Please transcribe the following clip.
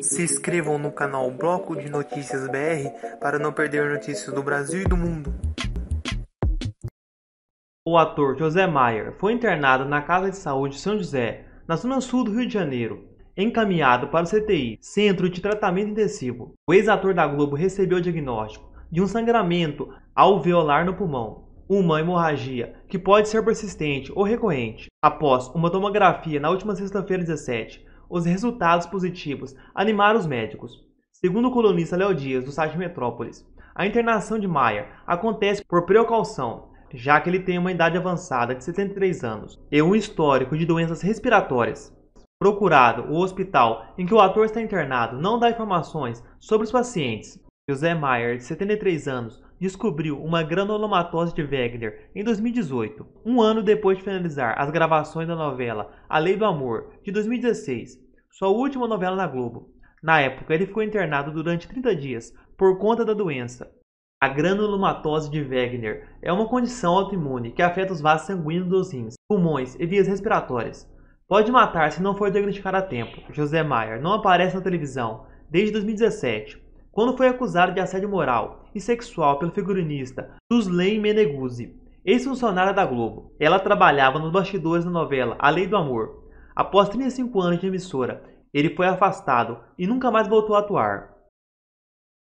Se inscrevam no canal Bloco de Notícias BR para não perder notícias do Brasil e do mundo. O ator José Maier foi internado na Casa de Saúde São José, na zona sul do Rio de Janeiro, encaminhado para o CTI, Centro de Tratamento Intensivo. O ex-ator da Globo recebeu o diagnóstico de um sangramento alveolar no pulmão, uma hemorragia que pode ser persistente ou recorrente. Após uma tomografia na última sexta-feira 17, os resultados positivos animaram os médicos. Segundo o colunista Léo Dias, do site Metrópolis, a internação de Maia acontece por precaução, já que ele tem uma idade avançada de 73 anos e um histórico de doenças respiratórias. Procurado, o hospital em que o ator está internado não dá informações sobre os pacientes José Maier, de 73 anos, descobriu uma granulomatose de Wegener em 2018, um ano depois de finalizar as gravações da novela A Lei do Amor, de 2016, sua última novela na Globo. Na época, ele ficou internado durante 30 dias por conta da doença. A granulomatose de Wegener é uma condição autoimune que afeta os vasos sanguíneos dos rins, pulmões e vias respiratórias. Pode matar se não for diagnosticada a tempo. José Maier não aparece na televisão desde 2017 quando foi acusado de assédio moral e sexual pelo figurinista Susley Meneguzzi, ex-funcionária da Globo. Ela trabalhava nos bastidores da novela A Lei do Amor. Após 35 anos de emissora, ele foi afastado e nunca mais voltou a atuar.